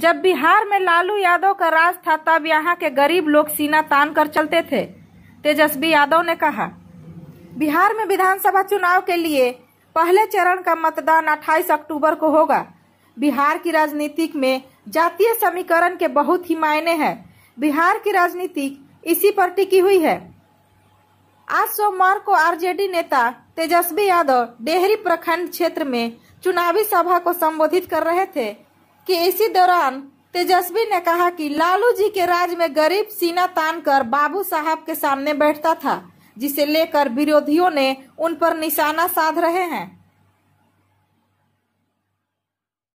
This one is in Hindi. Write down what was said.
जब बिहार में लालू यादव का राज था तब यहाँ के गरीब लोग सीना तान कर चलते थे तेजस्वी यादव ने कहा बिहार में विधानसभा चुनाव के लिए पहले चरण का मतदान 28 अक्टूबर को होगा बिहार की राजनीति में जातीय समीकरण के बहुत ही मायने हैं बिहार की राजनीति इसी पर टिकी हुई है आज सोमवार को आरजेडी नेता तेजस्वी यादव डेहरी प्रखंड क्षेत्र में चुनावी सभा को संबोधित कर रहे थे कि इसी दौरान तेजस्वी ने कहा कि लालू जी के राज में गरीब सीना तान कर बाबू साहब के सामने बैठता था जिसे लेकर विरोधियों ने उन पर निशाना साध रहे हैं